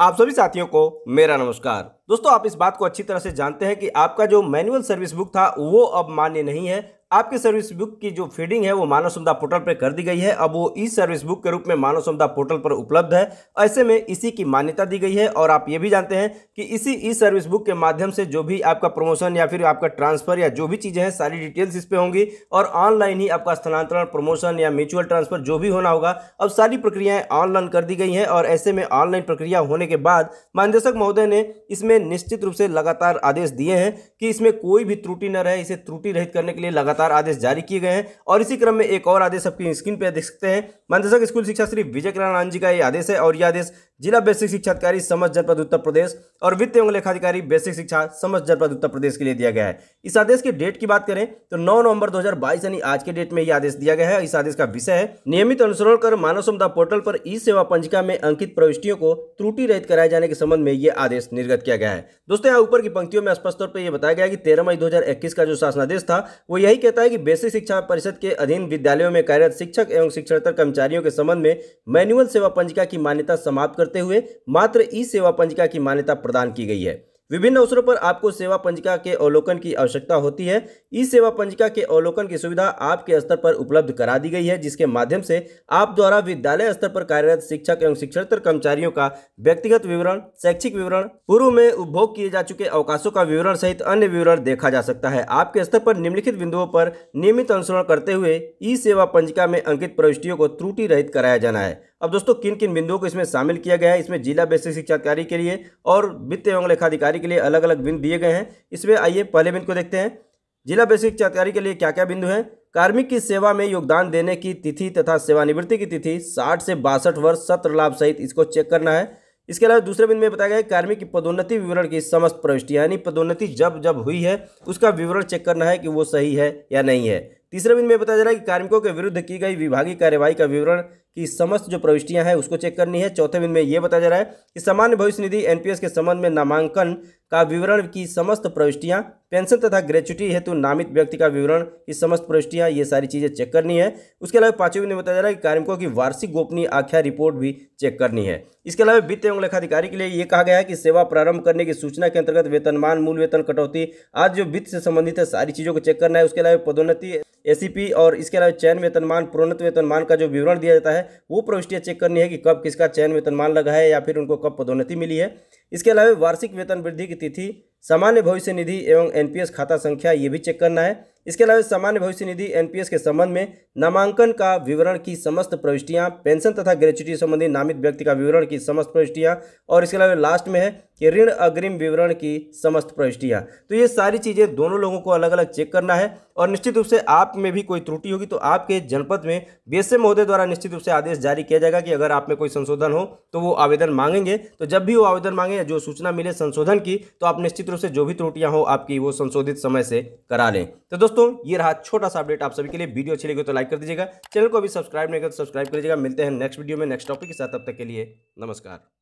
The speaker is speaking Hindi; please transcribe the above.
आप सभी साथियों को मेरा नमस्कार दोस्तों आप इस बात को अच्छी तरह से जानते हैं कि आपका जो मैनुअल सर्विस बुक था वो अब मान्य नहीं है आपकी सर्विस बुक की जो फीडिंग है वो मानव सुविधा पोर्टल पर कर दी गई है अब वो ई सर्विस बुक के रूप में मानव सुविधा पोर्टल पर उपलब्ध है ऐसे में इसी की मान्यता दी गई है और आप ये भी जानते हैं कि इसी ई सर्विस बुक के माध्यम से जो भी आपका प्रमोशन या फिर आपका ट्रांसफर या जो भी चीज़ें हैं सारी डिटेल्स इस पर होंगी और ऑनलाइन ही आपका स्थानांतरण प्रमोशन या म्यूचुअल ट्रांसफर जो भी होना होगा अब सारी प्रक्रियाएँ ऑनलाइन कर दी गई हैं और ऐसे में ऑनलाइन प्रक्रिया होने के बाद महानिदेशक महोदय ने इसमें निश्चित रूप से लगातार आदेश दिए हैं कि इसमें कोई भी त्रुटि न रहे इसे त्रुटि रहित करने के लिए लगातार लगातार आदेश जारी किए गए हैं और इसी क्रम में एक और आदेश आपकी स्क्रीन पर देख सकते हैं मंदसक स्कूल शिक्षा श्री विजय किरण आनंद जी का ये आदेश है और यह आदेश जिला बेसिक शिक्षा अधिकारी समस्त जनपद उत्तर प्रदेश और वित्त एवं लेखाधिकारी बेसिक शिक्षा समझ जनपद उत्तर प्रदेश के लिए दिया गया है इस आदेश के डेट की बात करें तो 9 नवंबर 2022 यानी आज के डेट में यह आदेश दिया गया है इस आदेश का विषय है नियमित अनुसरण कर मानव समुदा पोर्टल पर ई सेवा पंजिका में अंकित प्रविष्टियों को त्रुटि रहित कराए जाने के संबंध में यह आदेश निर्गत किया गया है दोस्तों यहाँ ऊपर की पंक्तियों में स्पष्ट तौर पर यह बताया गया कि तेरह मई दो का जो शासनादेश था वो यही कहता कहता है कि बेसिक शिक्षा परिषद के अधीन विद्यालयों में कार्यरत शिक्षक एवं शिक्षणतर कर्मचारियों के संबंध में मैनुअल सेवा पंजिका की मान्यता समाप्त करते हुए मात्र ई सेवा पंजिका की मान्यता प्रदान की गई है विभिन्न अवसरों पर आपको सेवा पंजिका के अवलोकन की आवश्यकता होती है ई सेवा पंजिका के अवलोकन की सुविधा आपके स्तर पर उपलब्ध करा दी गई है जिसके माध्यम से आप द्वारा विद्यालय स्तर पर कार्यरत शिक्षक एवं शिक्षकतर कर्मचारियों का व्यक्तिगत विवरण शैक्षिक विवरण पूर्व में उपभोग किए जा चुके अवकाशों का विवरण सहित अन्य विवरण देखा जा सकता है आपके स्तर पर निम्नलिखित बिंदुओं पर नियमित अनुसरण करते हुए ई सेवा पंजिका में अंकित प्रविष्टियों को त्रुटि रहित कराया जाना है अब दोस्तों किन किन बिंदुओं को इसमें शामिल किया गया है इसमें जिला बेसिक शिक्षाधिकारी के लिए और वित्त एवं लेखाधिकारी के लिए अलग अलग बिंदु दिए गए हैं इसमें आइए पहले बिंदु को देखते हैं जिला बेसिक शिक्षाधिकारी के लिए क्या क्या बिंदु हैं कार्मिक की सेवा में योगदान देने की तिथि तथा सेवानिवृत्ति की तिथि साठ से बासठ वर्ष सत्र लाभ सहित इसको चेक करना है इसके अलावा दूसरे बिंदु में बताया गया है कार्मिक की पदोन्नति विवरण की समस्त प्रविष्टि यानी पदोन्नति जब जब हुई है उसका विवरण चेक करना है कि वो सही है या नहीं है तीसरे बिंदु में बताया जा रहा है कि कार्मिकों के विरुद्ध की गई विभागीय कार्यवाही का विवरण कि समस्त जो प्रविष्टियां हैं उसको चेक करनी है चौथे बिंदु में यह बताया जा रहा है कि सामान्य भविष्य निधि एनपीएस के संबंध में नामांकन का विवरण की समस्त प्रविष्टियां पेंशन तथा ग्रेचुटी हेतु नामित व्यक्ति का विवरण की समस्त प्रविष्टियाँ ये सारी चीज़ें चेक करनी है उसके अलावा पांचवी ने बताया जा रहा है कि कार्मिकों की वार्षिक गोपनीय आख्या रिपोर्ट भी चेक करनी है इसके अलावा वित्त एवं लेखाधिकारी के लिए ये कहा गया है कि सेवा प्रारंभ करने की सूचना के अंतर्गत वेतनमान मूल वेतन कटौती आज जो वित्त से संबंधित है सारी चीज़ों को चेक करना है उसके अलावा पदोन्नति ए और इसके अलावा चयन वेतनमान प्रोन्नत वेतनमान का जो विवरण दिया जाता है वो प्रविष्टियाँ चेक करनी है कि कब किसका चयन वेतनमान लगा है या फिर उनको कब पदोन्नति मिली है इसके अलावा वार्षिक वेतन वृद्धि की तिथि सामान्य भविष्य निधि एवं एनपीएस खाता संख्या ये भी चेक करना है इसके अलावा सामान्य भविष्य निधि एनपीएस के संबंध में नामांकन का विवरण की समस्त प्रविष्टियां पेंशन तथा ग्रेचुटी संबंधी नामित व्यक्ति का विवरण की समस्त प्रविष्टियां और इसके अलावा लास्ट में है कि ऋण अग्रिम विवरण की समस्त प्रविष्टियाँ तो ये सारी चीज़ें दोनों लोगों को अलग अलग चेक करना है और निश्चित रूप से आप में भी कोई त्रुटि होगी तो आपके जनपद में बीएसएम महोदय द्वारा निश्चित रूप से आदेश जारी किया जाएगा कि अगर आप में कोई संशोधन हो तो वो आवेदन मांगेंगे तो जब भी वो आवेदन मांगे या जो सूचना मिले संशोधन की तो आप निश्चित रूप से जो भी त्रुटियाँ हो आपकी वो संशोधित समय से करा लें तो दोस्तों ये रहा छोटा सा अपडेट आप सभी के लिए वीडियो अच्छी लगी तो लाइक कर दीजिएगा चैनल को अभी सब्सक्राइब नहीं कर तो सब्सक्राइब कर लीजिएगा मिलते हैं नेक्स्ट वीडियो में नेक्स्ट टॉपिक के साथ तब तक के लिए नमस्कार